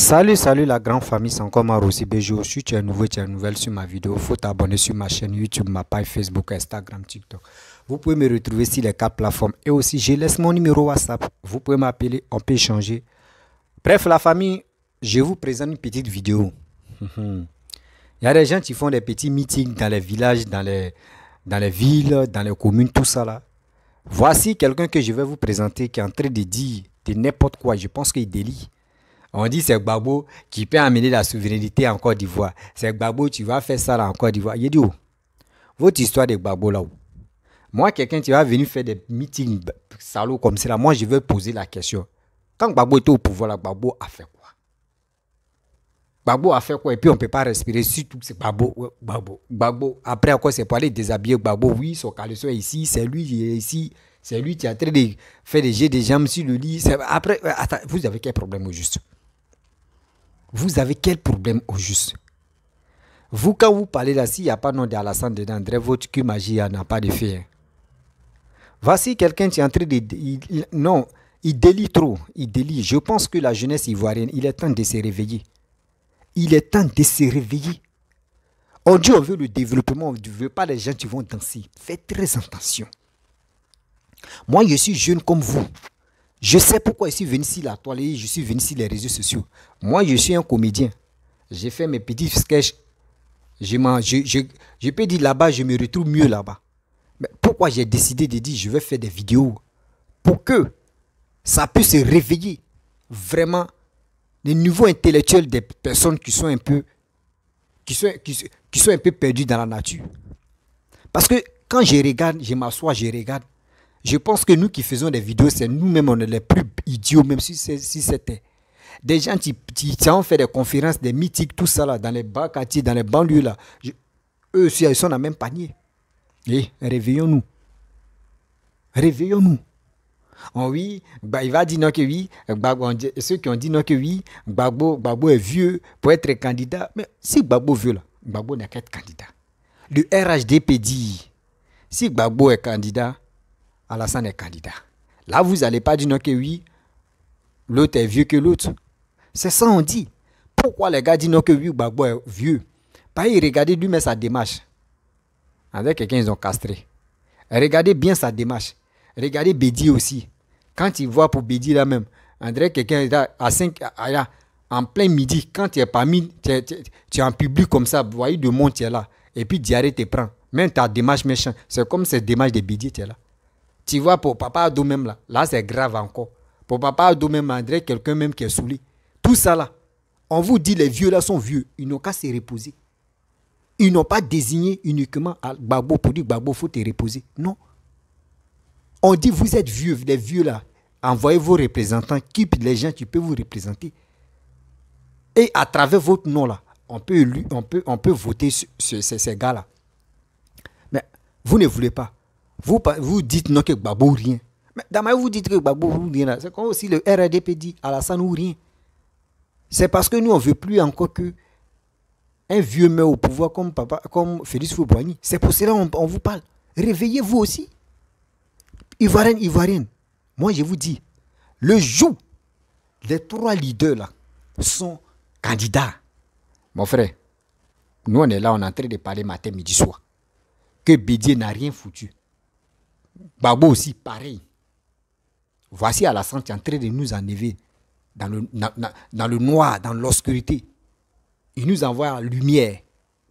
Salut, salut la grande famille, c'est encore Maroussi Béjo. Si tu es nouveau, tu es nouvelle sur ma vidéo, faut t'abonner sur ma chaîne YouTube, ma page Facebook, Instagram, TikTok. Vous pouvez me retrouver sur les quatre plateformes. Et aussi, je laisse mon numéro WhatsApp. Vous pouvez m'appeler, on peut échanger. Bref, la famille, je vous présente une petite vidéo. Il y a des gens qui font des petits meetings dans les villages, dans les, dans les villes, dans les communes, tout ça là. Voici quelqu'un que je vais vous présenter qui est en train de dire de n'importe quoi. Je pense qu'il délit. On dit c'est Babo qui peut amener la souveraineté en Côte d'Ivoire. C'est Babo, tu vas faire ça là en Côte d'Ivoire. Il dit, oh, votre histoire de Gbagbo là-haut. Oh. Moi, quelqu'un, qui va venir faire des meetings salauds comme cela, Moi, je veux poser la question. Quand Gbagbo était au pouvoir, là, Gbagbo a fait quoi Gbagbo a fait quoi Et puis, on ne peut pas respirer surtout que c'est babo, Gbagbo. Gbagbo. Après, encore, c'est pour aller déshabiller Gbagbo. Oui, son caleçon est ici. C'est lui qui est ici. C'est lui qui a train de faire des jets de jambes sur le lit. Après, euh, vous avez quel problème au juste vous avez quel problème au juste Vous, quand vous parlez là, s'il n'y a pas nom d'Alassane dedans, votre cul magie n'a pas de fait. Hein. Voici quelqu'un qui est en train de... non, il délie trop, il délie. Je pense que la jeunesse ivoirienne, il est temps de se réveiller. Il est temps de se réveiller. On dit on veut le développement, on ne veut pas les gens qui vont danser. Faites très attention. Moi, je suis jeune comme vous. Je sais pourquoi je suis venu ici la toile je suis venu ici les réseaux sociaux. Moi, je suis un comédien. J'ai fait mes petits sketchs. Je, je, peux dire là-bas, je me retrouve mieux là-bas. Mais pourquoi j'ai décidé de dire je vais faire des vidéos Pour que ça puisse réveiller vraiment le niveau intellectuel des personnes qui sont un peu, qui sont, qui sont un peu perdues dans la nature. Parce que quand je regarde, je m'assois, je regarde, je pense que nous qui faisons des vidéos, c'est nous-mêmes, on est les plus idiots, même si c'était. Des gens qui, ont fait des conférences, des mythiques, tout ça là, dans les bas dans les banlieues là. eux aussi, ils sont dans le même panier. Et eh, réveillons-nous. Réveillons-nous. Oh oui, bah, il va dire non que oui. ceux qui ont dit non que oui, Gbagbo, est vieux pour être candidat. Mais si Babo veut là, Gbagbo n'a qu'à candidat. Le RHDP dit si Babou est candidat, la salle des candidats. Là, vous n'allez pas dire non que oui, l'autre est vieux que l'autre. C'est ça on dit. Pourquoi les gars disent non que oui, bah est vieux Pas y regardez lui mais sa démarche. André, quelqu'un, ils ont castré. Regardez bien sa démarche. Regardez Bédi aussi. Quand il voit pour Bédi là-même, André, quelqu'un à 5, à, en plein midi, quand tu es parmi, tu es, en public comme ça, vous voyez de monde, tu es là. Et puis diarrhée te prend. Même ta démarche méchante, c'est comme cette démarche de Bédi, tu es là. Tu vois, pour Papa Ado même là, là c'est grave encore. Pour Papa Ado même, André, quelqu'un même qui est saoulé. Tout ça là, on vous dit les vieux là sont vieux, ils n'ont qu'à se reposer. Ils n'ont pas désigné uniquement à pour dire il faut te reposer. Non. On dit vous êtes vieux, les vieux là, envoyez vos représentants, qui les gens qui peux vous représenter. Et à travers votre nom là, on peut, on peut, on peut voter ces gars là. Mais vous ne voulez pas. Vous, dites non que babou rien. Mais vous dites que Babou rien. C'est comme aussi le RDP dit Alassane ou rien. C'est parce que nous, on ne veut plus encore que un vieux meurt au pouvoir comme, comme Félix Fouboigny. C'est pour cela qu'on vous parle. Réveillez-vous aussi. Ivoirienne, Ivoirienne, moi je vous dis, le jour, les trois leaders là sont candidats. Mon frère, nous on est là, on est en train de parler matin, midi, soir. Que Bédier n'a rien foutu. Babo aussi, pareil. Voici à la est en train de nous enlever dans le, dans le noir, dans l'obscurité. Il nous envoie la lumière.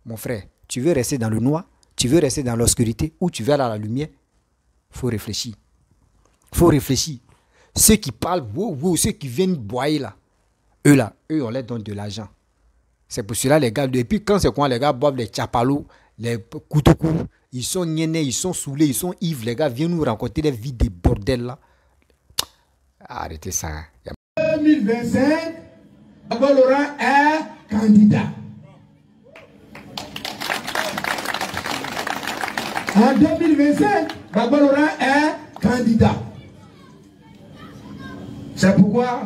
Mon frère, tu veux rester dans le noir, tu veux rester dans l'obscurité ou tu veux aller à la lumière faut réfléchir. faut réfléchir. Ceux qui parlent, ceux qui viennent boire là, eux là, eux, on leur donne de l'argent. C'est pour cela, les gars, depuis quand c'est quoi, les gars boivent les chapalots, les couteaux ils sont niennés, ils sont saoulés, ils sont ivres. Les gars Viens nous rencontrer des vies des bordels là. Arrêtez ça. En 2025, Babo Laurent est candidat. En 2025, Baba Laurent est candidat. C'est pourquoi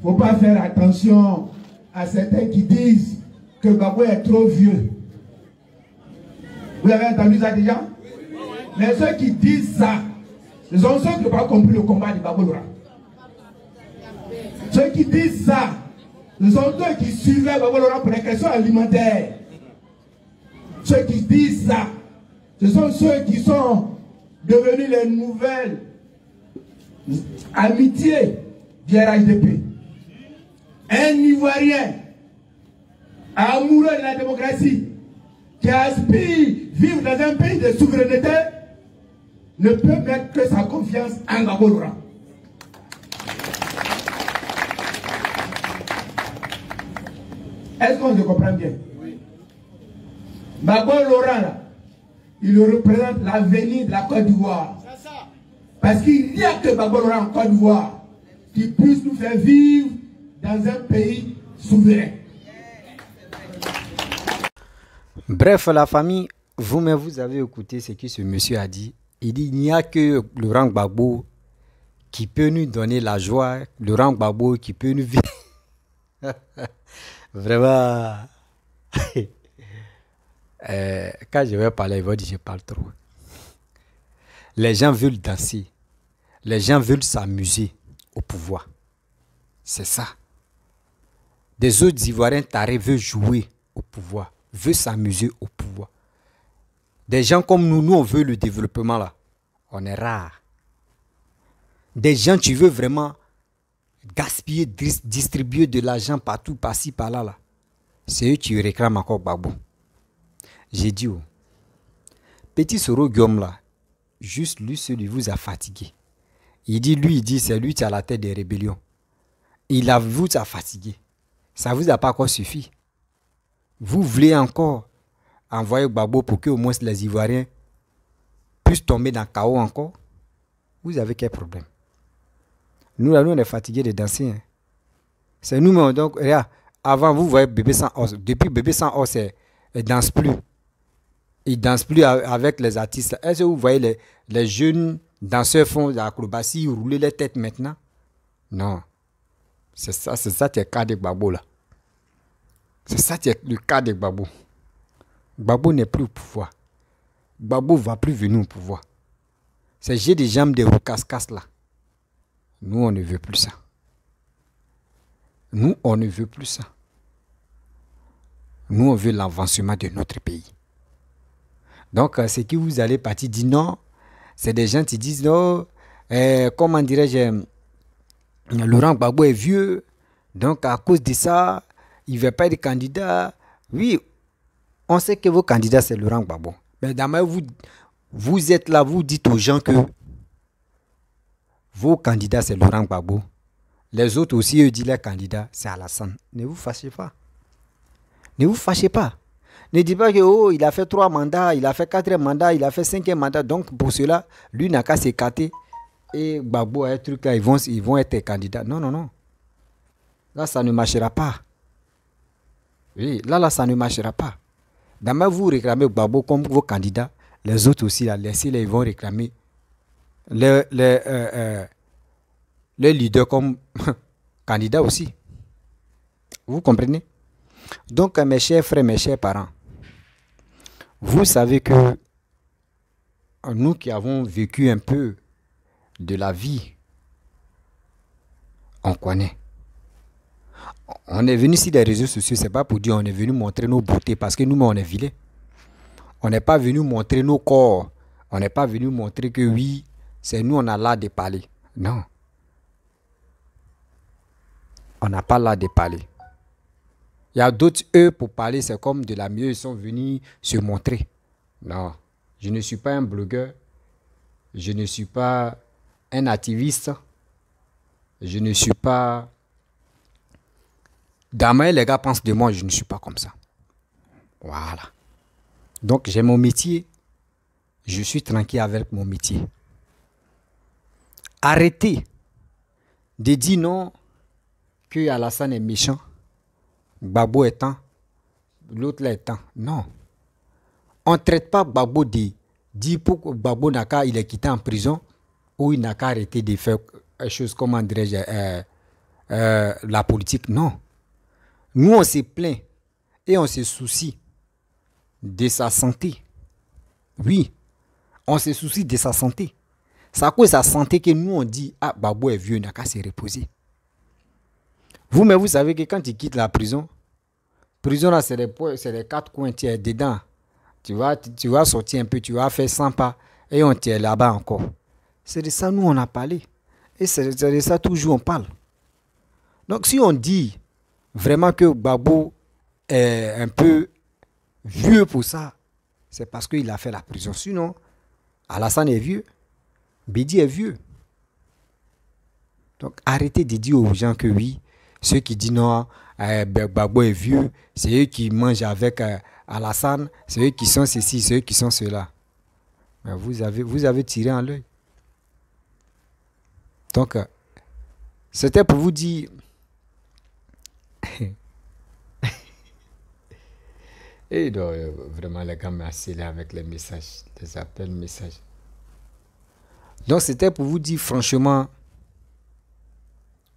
il ne faut pas faire attention à certains qui disent que Babou est trop vieux. Vous avez entendu ça déjà Mais ceux qui disent ça, ce sont ceux qui n'ont pas compris le combat de Babolora. Ceux qui disent ça, ce sont ceux qui suivaient Babolora pour les questions alimentaires. Ceux qui disent ça, ce sont ceux qui sont devenus les nouvelles amitiés du RHDP. Un Ivoirien amoureux de la démocratie qui aspire vivre dans un pays de souveraineté ne peut mettre que sa confiance en Loran. Est-ce qu'on se comprend bien Oui. il représente l'avenir de la Côte d'Ivoire. Parce qu'il n'y a que Bagbo Laurent en Côte d'Ivoire qui puisse nous faire vivre dans un pays souverain. Bref, la famille, vous-même, vous avez écouté ce que ce monsieur a dit. Il dit, il n'y a que Laurent Gbagbo qui peut nous donner la joie, Laurent Gbagbo qui peut nous vivre. Vraiment. Eh, quand je vais parler, il va dire, je parle trop. Les gens veulent danser. Les gens veulent s'amuser au pouvoir. C'est ça. Des autres Ivoiriens tarés veulent jouer au pouvoir veut s'amuser au pouvoir. Des gens comme nous, nous, on veut le développement là. On est rare. Des gens, tu veux vraiment gaspiller, distribuer de l'argent partout, par-ci, par-là. Là. C'est eux qui réclament encore Babou. J'ai dit, oh, petit Soro Guillaume là, juste lui, celui vous a fatigué. Il dit, lui, il dit, c'est lui qui a la tête des rébellions. Il a vous a fatigué. Ça vous a pas encore suffi. Vous voulez encore envoyer Babo pour que au moins les Ivoiriens puissent tomber dans le chaos encore Vous avez quel problème Nous, là, nous, on est fatigués de danser. Hein. C'est nous-mêmes. Donc, regarde, avant, vous voyez bébé sans os. Depuis bébé sans os, il ne danse plus. Il ne danse plus avec les artistes. Est-ce que vous voyez les, jeunes danseurs font de l'acrobatie, rouler les têtes maintenant Non. C'est ça, c'est ça le cas de Babo là. C'est ça est le cas de Babou. Babou n'est plus au pouvoir. ne va plus venir au pouvoir. c'est j'ai des jambes de casse là. Nous, on ne veut plus ça. Nous, on ne veut plus ça. Nous, on veut l'avancement de notre pays. Donc, euh, ce qui vous allez partir dit non, c'est des gens qui disent non, euh, comment dirais-je, Laurent Babou est vieux, donc à cause de ça, il ne veut pas être candidat. Oui, on sait que vos candidats, c'est Laurent Gbagbo. Mais d'abord, vous, vous êtes là, vous dites aux gens que vos candidats, c'est Laurent Gbagbo. Les autres aussi, eux disent les candidats, c'est Alassane. Ne vous fâchez pas. Ne vous fâchez pas. Ne dites pas que oh, il a fait trois mandats, il a fait quatre mandats, il a fait cinquième mandat. Donc pour cela, lui n'a qu'à s'écarter. Et Gbagbo a un truc là, ils vont, ils vont être candidats. Non, non, non. Là, ça ne marchera pas. Oui, là, là, ça ne marchera pas. D'abord, vous réclamez Babo comme vos candidats, les autres aussi, là, les ils vont réclamer les euh, euh, leaders comme candidats aussi. Vous comprenez Donc, euh, mes chers frères, mes chers parents, vous savez que nous qui avons vécu un peu de la vie, on connaît. On est venu sur des réseaux sociaux, c'est pas pour dire on est venu montrer nos beautés parce que nous, on est vilains. On n'est pas venu montrer nos corps. On n'est pas venu montrer que oui, c'est nous, on a l'art de parler. Non. On n'a pas l'art de parler. Il y a d'autres, eux, pour parler, c'est comme de la mieux, ils sont venus se montrer. Non. Je ne suis pas un blogueur. Je ne suis pas un activiste. Je ne suis pas Damaï, les gars pensent de moi, je ne suis pas comme ça. Voilà. Donc j'ai mon métier. Je suis tranquille avec mon métier. Arrêtez de dire non que Alassane est méchant, Babo est un, l'autre est un. Non. On ne traite pas Babo de dire pour Babo n'a il est quitté en prison ou il n'a qu'à arrêter de faire euh, choses, comme euh, euh, la politique. Non. Nous, on se plaint et on se soucie de sa santé. Oui, on se soucie de sa santé. C'est à cause de sa santé que nous, on dit, ah, Babou est vieux, il n'a qu'à se reposer. Vous, mais vous savez que quand il quitte la prison, prison là, c'est les, quatre coins, tu es dedans. Tu vas, tu, vas sortir un peu, tu vas faire 100 pas et on tient là-bas encore. C'est de ça, nous, on a parlé. Et c'est de ça, toujours, on parle. Donc, si on dit vraiment que Babou est un peu vieux pour ça, c'est parce qu'il a fait la prison. Sinon, Alassane est vieux, Bidi est vieux. Donc arrêtez de dire aux gens que oui, ceux qui disent non, eh, Babo ben, Babou est vieux, c'est eux qui mangent avec eh, Alassane, c'est eux qui sont ceci, c'est eux qui sont cela. vous avez, vous avez tiré en l'œil. Donc, euh, c'était pour vous dire Et il doit euh, vraiment les gars merci avec les messages, les appels, messages. Donc c'était pour vous dire franchement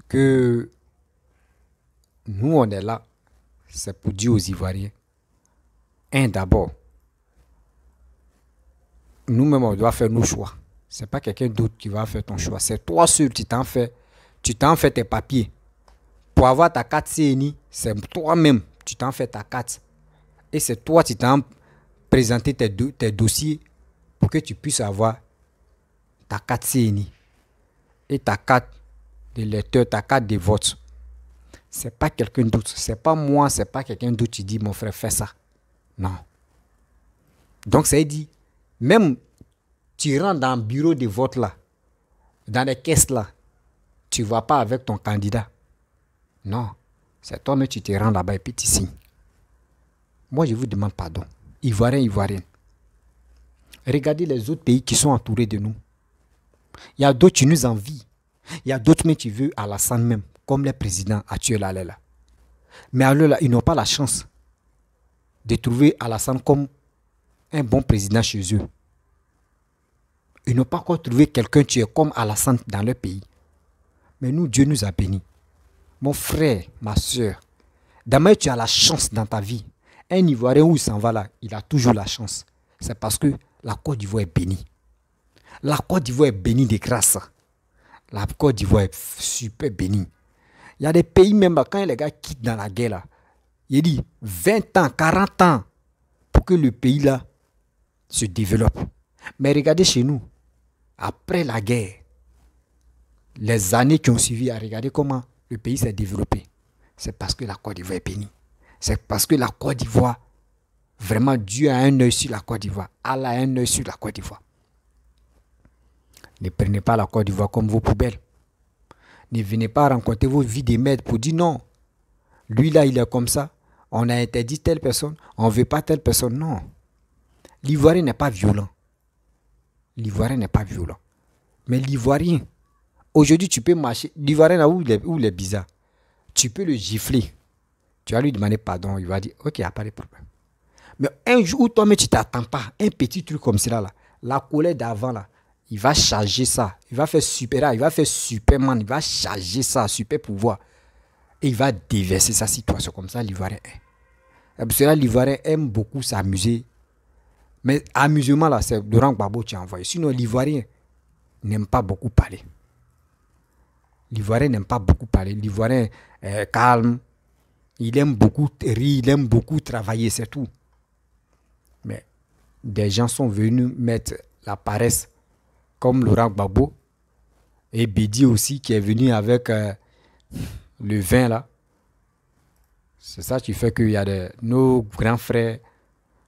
que nous on est là, c'est pour dire aux Ivoiriens, un d'abord, nous-mêmes on doit faire nos choix. C'est pas quelqu'un d'autre qui va faire ton choix. C'est toi seul, tu t'en fais, tu t'en fais tes papiers. Pour avoir ta carte CNI, c'est toi-même, tu t'en fais ta carte et c'est toi, qui t'as présenté tes, dossiers pour que tu puisses avoir ta carte CNI et ta carte de lecteur, ta carte de vote. C'est pas quelqu'un d'autre, c'est pas moi, c'est pas quelqu'un d'autre qui dit mon frère fais ça. Non. Donc ça dit même tu rentres dans le bureau de vote là, dans les caisses là, tu vas pas avec ton candidat. Non, c'est toi-même tu te rends là-bas et puis tu signes. Moi, je vous demande pardon. Ivoirien, Ivoirienne. Regardez les autres pays qui sont entourés de nous. Il y a d'autres qui nous envient. Il y a d'autres qui veulent Alassane même, comme les présidents actuels à Mais alors ils n'ont pas la chance de trouver Alassane comme un bon président chez eux. Ils n'ont pas encore trouvé quelqu'un qui est comme Alassane dans leur pays. Mais nous, Dieu nous a bénis. Mon frère, ma soeur, demain tu as la chance dans ta vie un Ivoirien où il s'en va là, il a toujours la chance. C'est parce que la Côte d'Ivoire est bénie. La Côte d'Ivoire est bénie de grâce. La Côte d'Ivoire est super bénie. Il y a des pays même, quand les gars quittent dans la guerre, là, il dit 20 ans, 40 ans pour que le pays là se développe. Mais regardez chez nous, après la guerre, les années qui ont suivi à regarder comment le pays s'est développé, c'est parce que la Côte d'Ivoire est bénie c'est parce que la Côte d'Ivoire, vraiment Dieu a un œil sur la Côte d'Ivoire. Allah a un œil sur la Côte d'Ivoire. Ne prenez pas la Côte d'Ivoire comme vos poubelles. Ne venez pas rencontrer vos vies des maîtres pour dire non. Lui là, il est comme ça. On a interdit telle personne. On ne veut pas telle personne. Non. L'Ivoirien n'est pas violent. L'Ivoirien n'est pas violent. Mais l'Ivoirien, aujourd'hui, tu peux marcher. L'Ivoirien, là où il est, où il est bizarre, tu peux le gifler. Tu vas lui demander pardon, il va dire, ok, il n'y a pas de problème. Mais un jour où toi-même tu t'attends pas, un petit truc comme cela, là, la colère d'avant, là, il va charger ça. Il va faire super, il va faire superman, il va charger ça, super pouvoir. Et il va déverser sa situation comme ça, l'Ivoirien. Eh, parce que l'Ivoirien aime beaucoup s'amuser. Mais amusement, là, c'est durant Babo qui a envoyé. Sinon, l'Ivoirien n'aime pas beaucoup parler. L'Ivoirien n'aime pas beaucoup parler. L'Ivoirien est calme. Il aime beaucoup rire, il aime beaucoup travailler, c'est tout. Mais des gens sont venus mettre la paresse, comme Laurent Gbagbo et Bidi aussi, qui est venu avec euh, le vin là. C'est ça qui fait qu'il y a nos grands frères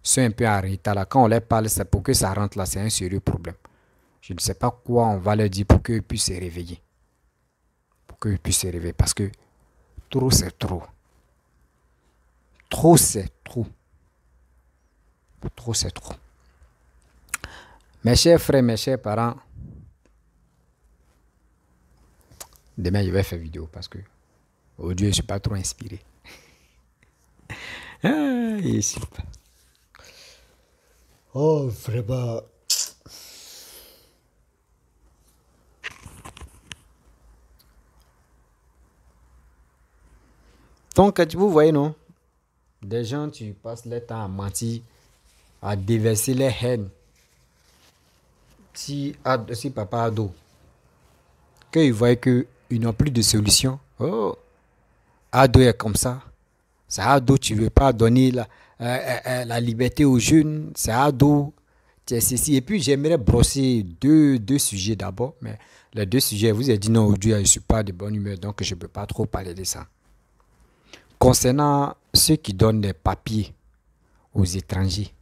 sont un peu en là. Quand on leur parle, c'est pour que ça rentre là, c'est un sérieux problème. Je ne sais pas quoi on va leur dire pour qu'ils puissent se réveiller. Pour qu'ils puissent se réveiller. Parce que trop, c'est trop. Trop c'est trop. Trop c'est trop. Mes chers frères, mes chers parents, demain je vais faire vidéo parce que, oh Dieu, je ne suis pas trop inspiré. ah, pas. Oh, vraiment. Bah. Donc, vous voyez, non des gens, tu passes leur temps à mentir, à déverser les haines. Si, papa a dos, ils voient qu'ils n'ont plus de solution, oh, Ado est comme ça. C'est Ado, tu ne veux pas donner euh, euh, euh, la, liberté aux jeunes. C'est Ado, ceci. Et puis, j'aimerais brosser deux, deux sujets d'abord. Mais les deux sujets, vous avez dit non, aujourd'hui, je ne suis pas de bonne humeur, donc je ne peux pas trop parler de ça. Concernant ceux qui donnent des papiers aux étrangers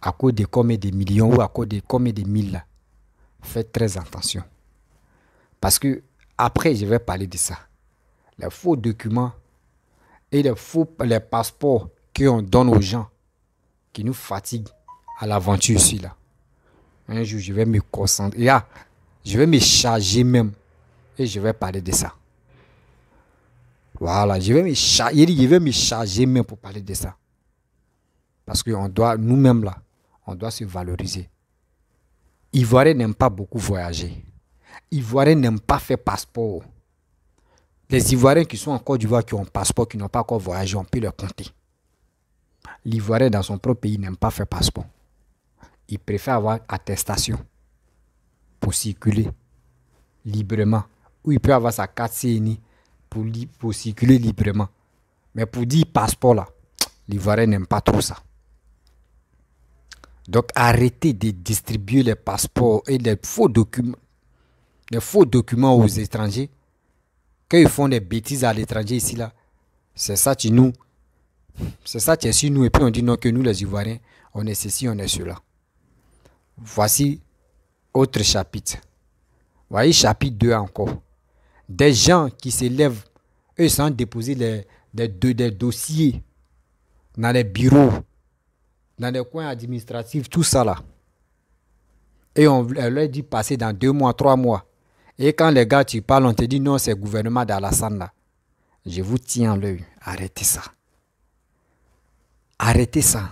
à cause de combien de millions ou à cause de combien de mille faites très attention. Parce que après, je vais parler de ça. Les faux documents et les faux les passeports qu'on donne aux gens qui nous fatiguent à l'aventure ici là. Un jour, je vais me concentrer. Ah, je vais me charger même et je vais parler de ça. Voilà, je vais me charger, même pour parler de ça. Parce on doit, nous-mêmes là, on doit se valoriser. Ivoirien n'aime pas beaucoup voyager. Ivoirien n'aime pas faire passeport. Les Ivoiriens qui sont encore Côte d'Ivoire, qui ont un passeport, qui n'ont pas encore voyagé, on peut leur compter. L'Ivoirien dans son propre pays n'aime pas faire passeport. Il préfère avoir attestation pour circuler librement. Ou il peut avoir sa carte CNI pour, circuler librement. Mais pour dire passeport là, l'Ivoirien n'aime pas trop ça. Donc arrêtez de distribuer les passeports et les faux documents, les faux documents aux étrangers. Qu'ils ils font des bêtises à l'étranger ici là, c'est ça chez nous. C'est ça qui est sur nous. Et puis on dit non que nous les Ivoiriens, on est ceci, on est cela. Voici autre chapitre. Voyez chapitre 2 encore des gens qui s'élèvent, eux, sans déposer les, des, des dossiers dans les bureaux, dans les coins administratifs, tout ça là. Et on, leur dit passer dans deux mois, trois mois. Et quand les gars, tu parles, on te dit non, c'est le gouvernement d'Alassane là. Je vous tiens l'œil. Arrêtez ça. Arrêtez ça.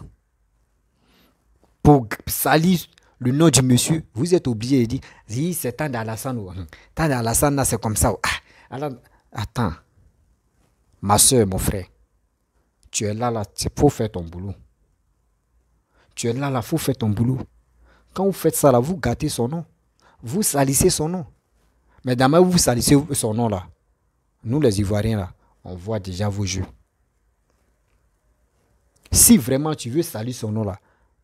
Pour salir le nom du monsieur, vous êtes oublié. Il dit, c'est Tanda Alassane. Oh. Tanda Alassane, c'est comme ça. Oh. Ah, attends, ma soeur, mon frère, tu es là, là, il faut faire ton boulot. Tu es là, là, il faut faire ton boulot. Quand vous faites ça, là, vous gâtez son nom. Vous salissez son nom. Mais Mesdames, vous salissez son nom, là. Nous, les Ivoiriens, là, on voit déjà vos jeux. Si vraiment tu veux saluer son nom, là,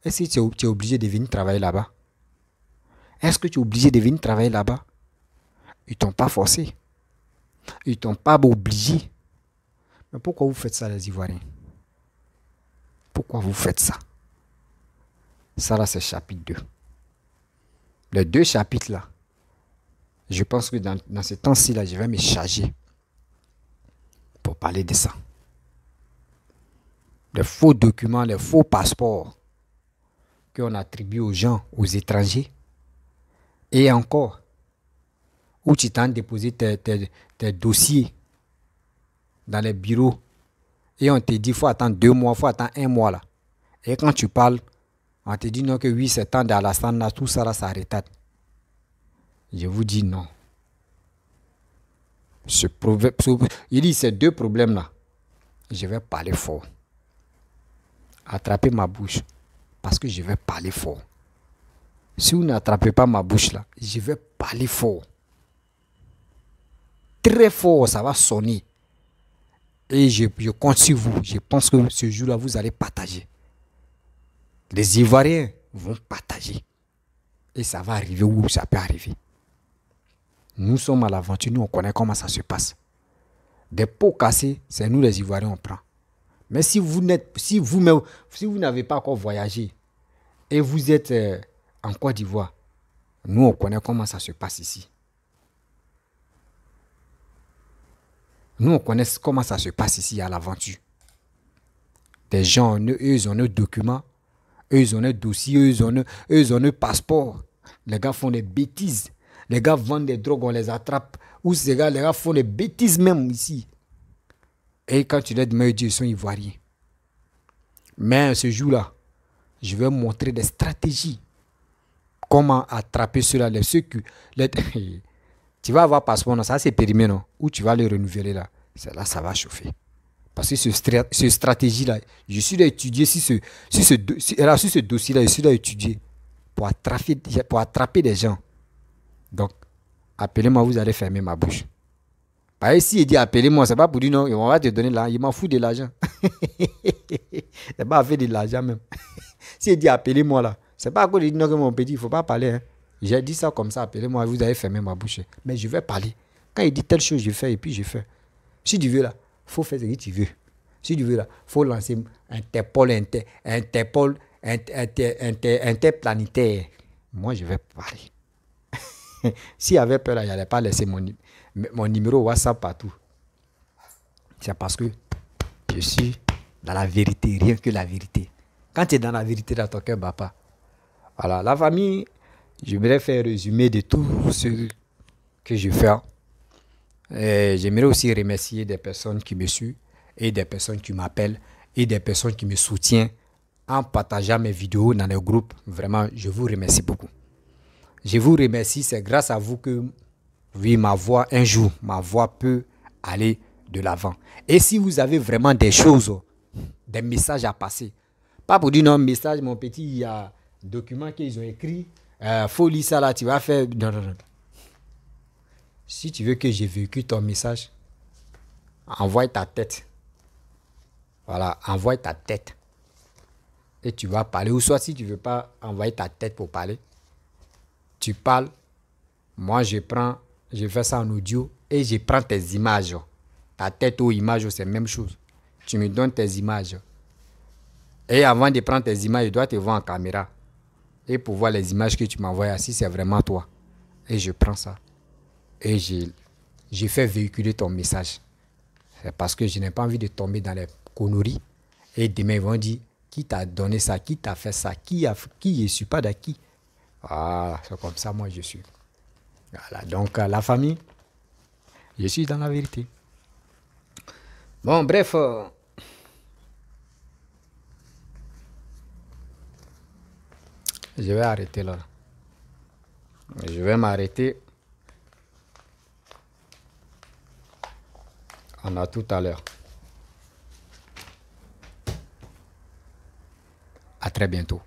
est-ce que tu es, obligé de venir travailler là-bas Est-ce que tu es obligé de venir travailler là-bas Ils ne t'ont pas forcé. Ils ne t'ont pas obligé. Mais pourquoi vous faites ça, les Ivoiriens Pourquoi vous faites ça Ça, là, c'est chapitre 2. Les deux chapitres, là, je pense que dans, dans ce temps-ci, là, je vais me charger pour parler de ça. Les faux documents, les faux passeports qu'on attribue aux gens, aux étrangers. Et encore, où tu t'en déposé tes, tes, dossiers dans les bureaux. Et on te dit, faut attendre deux mois, faut attendre un mois là. Et quand tu parles, on te dit non que oui, c'est temps d'Alassane tout ça ça retarde. Je vous dis non. Ce il dit ces deux problèmes là. Je vais parler fort. Attraper ma bouche parce que je vais parler fort. Si vous n'attrapez pas ma bouche là, je vais parler fort. Très fort, ça va sonner. Et je, compte sur vous. Je pense que ce jour-là, vous allez partager. Les Ivoiriens vont partager. Et ça va arriver où ça peut arriver. Nous sommes à l'aventure, nous on connaît comment ça se passe. Des pots cassés, c'est nous les Ivoiriens, on prend. Mais si vous n'êtes, si vous si vous n'avez pas encore voyagé et vous êtes euh, en Côte d'Ivoire, nous on connaît comment ça se passe ici. Nous on connaît comment ça se passe ici à l'aventure. Des gens, eux, ils ont leurs documents, eux, ils ont leurs dossiers, eux, ils ont leurs, ils ont passeports. Les gars font des bêtises. Les gars vendent des drogues, on les attrape. Ou ces gars, les gars font des bêtises même ici. Et quand tu l'aides, demandes, ils sont ivoiriens. Mais ce jour-là, je vais montrer des stratégies. Comment attraper ceux-là, ceux qui. tu vas avoir passeport, ça c'est périmé, non Ou tu vas le renouveler là. C'est là, ça va chauffer. Parce que ce, stratégie-là, je suis là étudier si ce, ce, sur ce dossier-là, je suis là étudier pour attraper, pour attraper des gens. Donc, appelez-moi, vous allez fermer ma bouche. Par bah, il dit appelez-moi, c'est pas pour dire non, on va te donner là Il m'en fout de l'argent. c'est pas à faire de l'argent même. Si il dit appelez-moi là, c'est pas à cause de non que mon petit, il faut pas parler. Hein. J'ai dit ça comme ça, appelez-moi, vous avez fermé ma bouche. Mais je vais parler. Quand il dit telle chose, je fais et puis je fais. Si tu veux là, faut faire ce que tu veux. Si tu veux là, faut lancer un inter, interplanétaire. Moi, je vais parler. S'il y avait peur là, il n'allais pas laisser mon, mon numéro WhatsApp partout. C'est parce que je suis dans la vérité, rien que la vérité. Quand tu es dans la vérité, dans ton cœur papa. Voilà, la famille, j'aimerais faire un résumé de tout ce que je fais. j'aimerais aussi remercier des personnes qui me suivent et des personnes qui m'appellent et des personnes qui me soutiennent en partageant mes vidéos dans les groupes. Vraiment, je vous remercie beaucoup. Je vous remercie, c'est grâce à vous que oui, ma voix, un jour, ma voix peut aller de l'avant. Et si vous avez vraiment des choses, des messages à passer, pas pour dire non, message, mon petit, il y a un document qu'ils ont écrit, euh, faut lire ça là, tu vas faire. Si tu veux que j'ai vécu ton message, envoie ta tête. Voilà, envoie ta tête. Et tu vas parler. Ou soit si tu ne veux pas envoyer ta tête pour parler, tu parles. Moi, je prends je fais ça en audio et je prends tes images. Ta tête ou images, c'est la même chose. Tu me donnes tes images. Et avant de prendre tes images, je dois te voir en caméra. Et pour voir les images que tu m'envoies, si c'est vraiment toi. Et je prends ça. Et je, je fais véhiculer ton message. C'est parce que je n'ai pas envie de tomber dans les conneries. Et demain, ils vont dire qui t'a donné ça, qui t'a fait ça, qui, a, qui suis pas d'acquis. Ah, c'est comme ça, moi, je suis. Voilà, donc euh, la famille, je suis dans la vérité. Bon, bref. Euh, je vais arrêter là. Je vais m'arrêter. On a tout à l'heure. À très bientôt.